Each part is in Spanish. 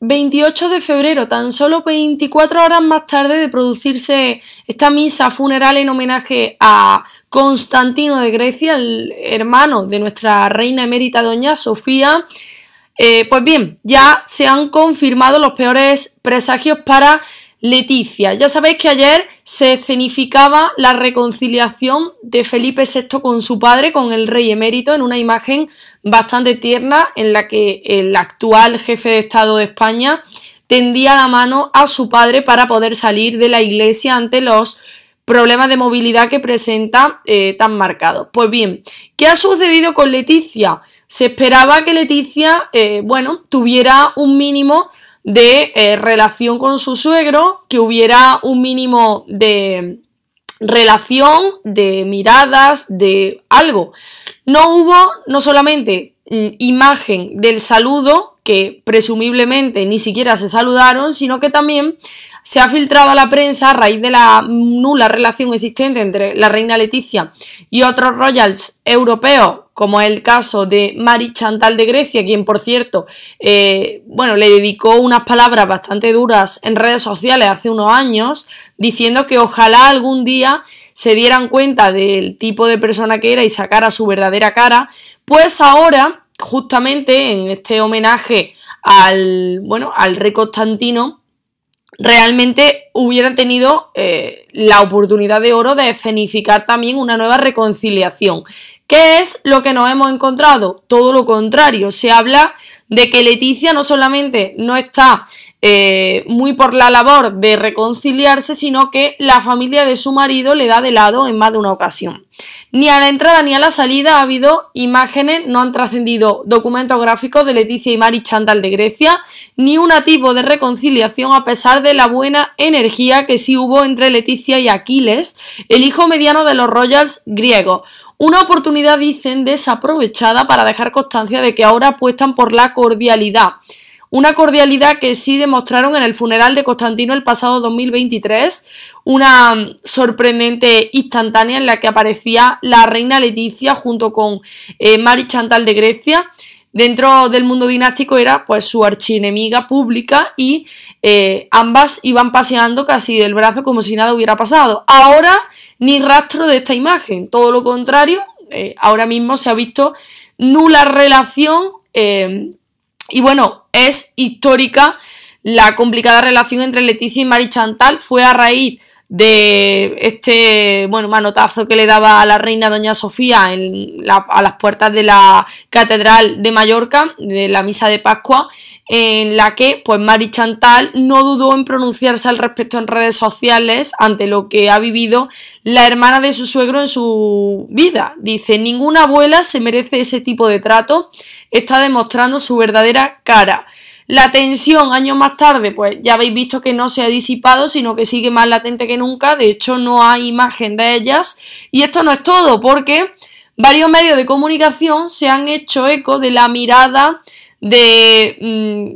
28 de febrero, tan solo 24 horas más tarde de producirse esta misa funeral en homenaje a Constantino de Grecia, el hermano de nuestra reina emérita doña Sofía, eh, pues bien, ya se han confirmado los peores presagios para Leticia, ya sabéis que ayer se escenificaba la reconciliación de Felipe VI con su padre, con el rey emérito, en una imagen bastante tierna en la que el actual jefe de Estado de España tendía la mano a su padre para poder salir de la iglesia ante los problemas de movilidad que presenta eh, tan marcados. Pues bien, ¿qué ha sucedido con Leticia? Se esperaba que Leticia, eh, bueno, tuviera un mínimo de eh, relación con su suegro, que hubiera un mínimo de relación, de miradas, de algo. No hubo no solamente mm, imagen del saludo, que presumiblemente ni siquiera se saludaron, sino que también se ha filtrado a la prensa a raíz de la nula relación existente entre la reina Leticia y otros royals europeos como es el caso de Mari Chantal de Grecia, quien por cierto, eh, bueno, le dedicó unas palabras bastante duras en redes sociales hace unos años, diciendo que ojalá algún día se dieran cuenta del tipo de persona que era y sacara su verdadera cara, pues ahora, justamente en este homenaje al, bueno, al rey Constantino, realmente hubieran tenido eh, la oportunidad de oro de escenificar también una nueva reconciliación. ¿Qué es lo que nos hemos encontrado? Todo lo contrario, se habla de que Leticia no solamente no está eh, muy por la labor de reconciliarse, sino que la familia de su marido le da de lado en más de una ocasión. Ni a la entrada ni a la salida ha habido imágenes, no han trascendido documentos gráficos de Leticia y Mari Chantal de Grecia, ni un ativo de reconciliación a pesar de la buena energía que sí hubo entre Leticia y Aquiles, el hijo mediano de los Royals griegos. Una oportunidad, dicen, desaprovechada para dejar constancia de que ahora apuestan por la cordialidad. Una cordialidad que sí demostraron en el funeral de Constantino el pasado 2023, una mm, sorprendente instantánea en la que aparecía la reina Leticia junto con eh, Chantal de Grecia. Dentro del mundo dinástico era pues su archienemiga pública y eh, ambas iban paseando casi del brazo como si nada hubiera pasado. Ahora ni rastro de esta imagen, todo lo contrario, eh, ahora mismo se ha visto nula relación eh, y bueno, es histórica la complicada relación entre Leticia y Mari Chantal. Fue a raíz de este bueno manotazo que le daba a la reina doña Sofía en a las puertas de la catedral de Mallorca de la misa de Pascua en la que pues Mari Chantal no dudó en pronunciarse al respecto en redes sociales ante lo que ha vivido la hermana de su suegro en su vida. Dice, ninguna abuela se merece ese tipo de trato, está demostrando su verdadera cara. La tensión años más tarde, pues ya habéis visto que no se ha disipado, sino que sigue más latente que nunca. De hecho, no hay imagen de ellas. Y esto no es todo, porque varios medios de comunicación se han hecho eco de la mirada de,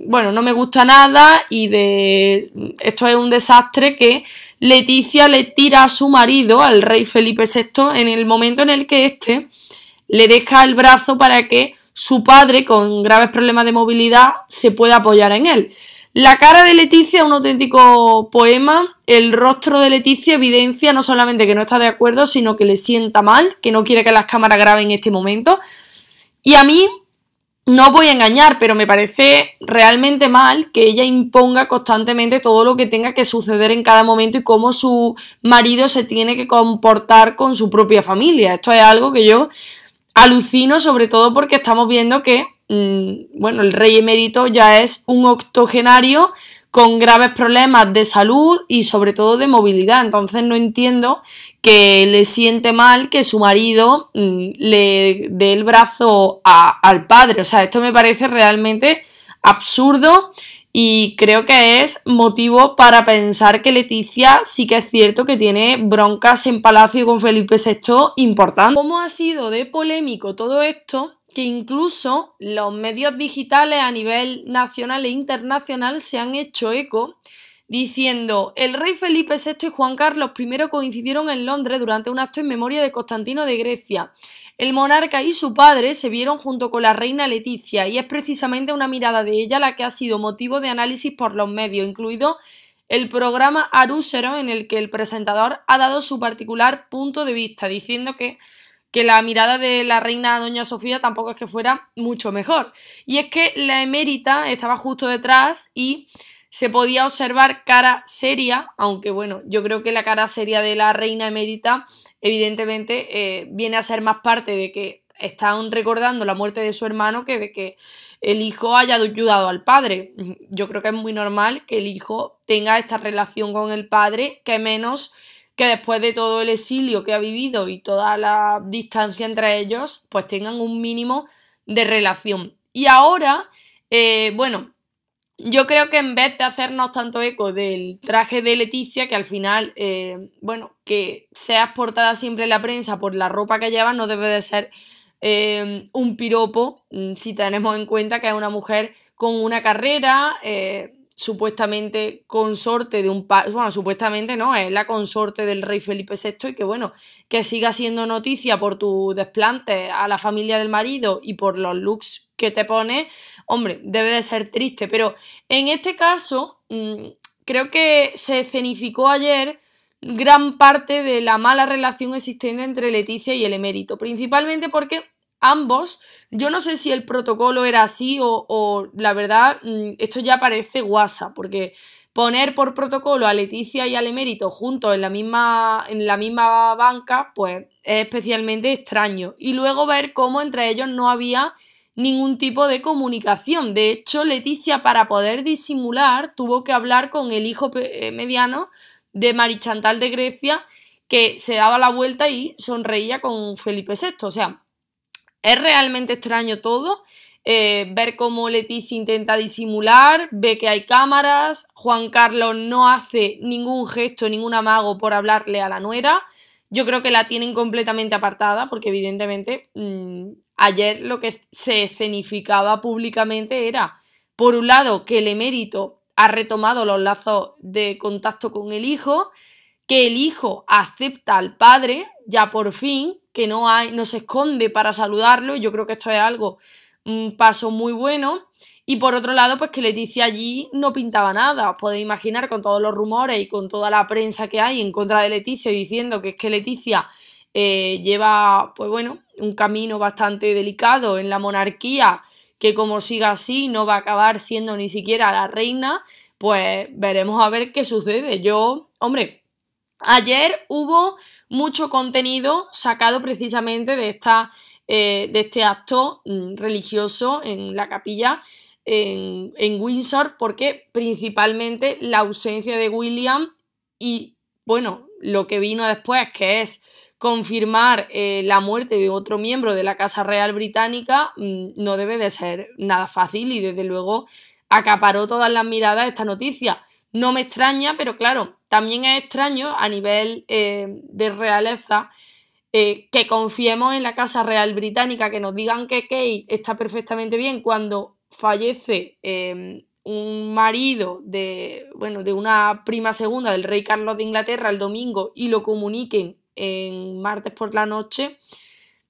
mm, bueno, no me gusta nada y de, esto es un desastre que Leticia le tira a su marido, al rey Felipe VI, en el momento en el que éste le deja el brazo para que su padre, con graves problemas de movilidad, se pueda apoyar en él. La cara de Leticia es un auténtico poema. El rostro de Leticia evidencia no solamente que no está de acuerdo, sino que le sienta mal, que no quiere que las cámaras graben en este momento. Y a mí no voy a engañar, pero me parece realmente mal que ella imponga constantemente todo lo que tenga que suceder en cada momento y cómo su marido se tiene que comportar con su propia familia. Esto es algo que yo alucino, sobre todo porque estamos viendo que, mm, bueno, el rey emérito ya es un octogenario con graves problemas de salud y sobre todo de movilidad. Entonces no entiendo que le siente mal que su marido mm, le dé el brazo al padre. O sea, esto me parece realmente absurdo y creo que es motivo para pensar que Leticia sí que es cierto que tiene broncas en Palacio con Felipe VI importante. ¿Cómo ha sido de polémico todo esto? que incluso los medios digitales a nivel nacional e internacional se han hecho eco diciendo el rey Felipe VI y Juan Carlos I coincidieron en Londres durante un acto en memoria de Constantino de Grecia. El monarca y su padre se vieron junto con la reina Leticia y es precisamente una mirada de ella la que ha sido motivo de análisis por los medios, incluido el programa Arúsero en el que el presentador ha dado su particular punto de vista, diciendo que que la mirada de la reina Doña Sofía tampoco es que fuera mucho mejor. Y es que la emérita estaba justo detrás y se podía observar cara seria, aunque bueno, yo creo que la cara seria de la reina emérita evidentemente eh, viene a ser más parte de que están recordando la muerte de su hermano que de que el hijo haya ayudado al padre. Yo creo que es muy normal que el hijo tenga esta relación con el padre, que menos que después de todo el exilio que ha vivido y toda la distancia entre ellos, pues tengan un mínimo de relación. Y ahora, eh, bueno, yo creo que en vez de hacernos tanto eco del traje de Leticia, que al final, eh, bueno, que sea portada siempre en la prensa por la ropa que lleva, no debe de ser eh, un piropo, mm, si tenemos en cuenta que es una mujer con una carrera, supuestamente consorte de un bueno, supuestamente no, es la consorte del rey Felipe VI y que bueno, que siga siendo noticia por tu desplante a la familia del marido y por los looks que te pone, hombre, debe de ser triste, pero en este caso mm, creo que se escenificó ayer gran parte de la mala relación existente entre Leticia y el emérito, principalmente porque ambos. Yo no sé si el protocolo era así o, la verdad, mm, esto ya parece guasa, porque poner por protocolo a Leticia y al emérito juntos en la misma, en la misma banca, pues es especialmente extraño. Y luego ver cómo entre ellos no había ningún tipo de comunicación. De hecho, Leticia, para poder disimular, tuvo que hablar con el hijo eh, mediano de Marichantal de Grecia, que se daba la vuelta y sonreía con Felipe VI. O sea, es realmente extraño todo. Eh, ver cómo Leticia intenta disimular, ve que hay cámaras, Juan Carlos no hace ningún gesto, ningún amago por hablarle a la nuera. Yo creo que la tienen completamente apartada porque evidentemente mm, ayer lo que se escenificaba públicamente era, por un lado, que el emérito ha retomado los lazos de contacto con el hijo, que el hijo acepta al padre, ya por fin, que no, hay, no se esconde para saludarlo, yo creo que esto es algo, un mm, paso muy bueno. Y por otro lado, pues que Leticia allí no pintaba nada. Os podéis imaginar con todos los rumores y con toda la prensa que hay en contra de Leticia diciendo que es que Leticia eh, lleva, pues bueno, un camino bastante delicado en la monarquía, que como siga así no va a acabar siendo ni siquiera la reina, pues veremos a ver qué sucede. Yo, hombre, Ayer hubo mucho contenido sacado precisamente de, esta, eh, de este acto mm, religioso en la capilla en, Windsor, porque principalmente la ausencia de William y, bueno, lo que vino después, que es confirmar eh, la muerte de otro miembro de la Casa Real Británica, mm, no debe de ser nada fácil y desde luego acaparó todas las miradas esta noticia. No me extraña, pero claro, también es extraño a nivel eh, de realeza eh, que confiemos en la Casa Real Británica, que nos digan que Kate está perfectamente bien cuando fallece eh, un marido de, bueno, de una prima segunda del rey Carlos de Inglaterra el domingo y lo comuniquen en martes por la noche.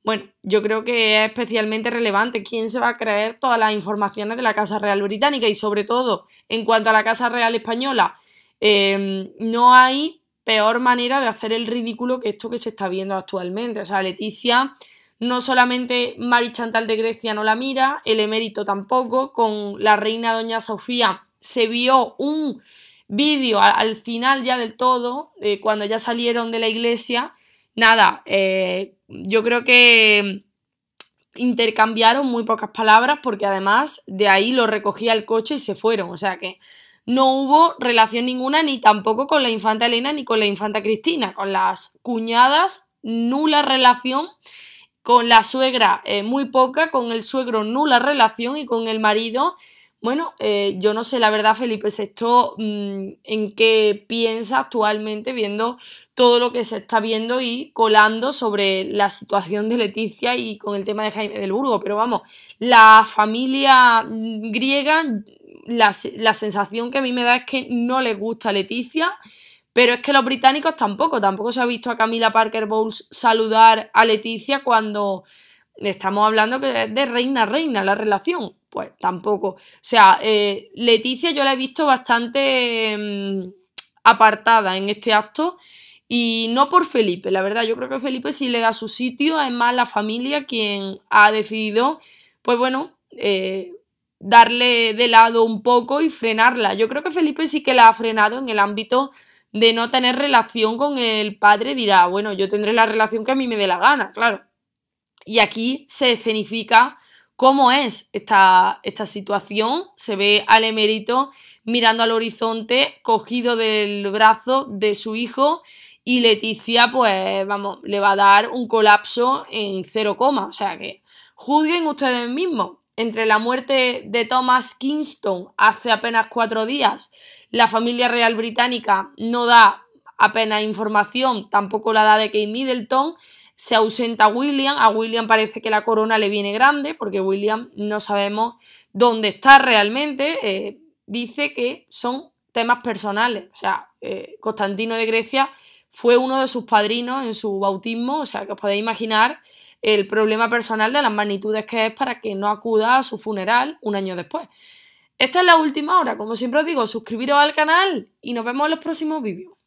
Bueno, yo creo que es especialmente relevante quién se va a creer todas las informaciones de la Casa Real Británica y sobre todo en cuanto a la Casa Real Española, em, no hay peor manera de hacer el ridículo que esto que se está viendo actualmente. O sea, Leticia, no solamente Mari Chantal de Grecia no la mira, el emérito tampoco, con la reina Doña Sofía se vio un vídeo al, final ya del todo, cuando ya salieron de la iglesia, nada, eh, yo creo que intercambiaron muy pocas palabras porque además de ahí lo recogía el coche y se fueron. O sea que no hubo relación ninguna ni tampoco con la infanta Elena ni con la infanta Cristina, con las cuñadas, nula relación, con la suegra eh, muy poca, con el suegro nula relación y con el marido bueno, eh, yo no sé la verdad, Felipe es esto mm, en qué piensa actualmente viendo todo lo que se está viendo y colando sobre la situación de Leticia y con el tema de Jaime del Burgo. Pero vamos, la familia mm, griega, la, sensación que a mí me da es que no les gusta Leticia. Pero es que los británicos tampoco, tampoco se ha visto a Camila Parker Bowles saludar a Leticia cuando estamos hablando de reina reina la relación pues tampoco. O sea, eh, Leticia yo la he visto bastante em, apartada en este acto y no por Felipe, la verdad, yo creo que Felipe sí le da su sitio, es más la familia quien ha decidido, pues bueno, eh, darle de lado un poco y frenarla. Yo creo que Felipe sí que la ha frenado en el ámbito de no tener relación con el padre, dirá, bueno, yo tendré la relación que a mí me dé la gana, claro. Y aquí se escenifica cómo es esta, situación. Se ve al emérito mirando al horizonte, cogido del brazo de su hijo y Leticia, pues vamos, le va a dar un colapso en cero coma. O sea que juzguen ustedes mismos. Entre la muerte de Thomas Kingston hace apenas cuatro días, la familia real británica no da apenas información, tampoco la da de Kate Middleton, se ausenta William, a William parece que la corona le viene grande porque William no sabemos dónde está realmente. Eh, dice que son temas personales, o sea, eh, Constantino de Grecia fue uno de sus padrinos en su bautismo, o sea, que os podéis imaginar el problema personal de las magnitudes que es para que no acuda a su funeral un año después. Esta es la última hora, como siempre os digo, suscribiros al canal y nos vemos en los próximos vídeos.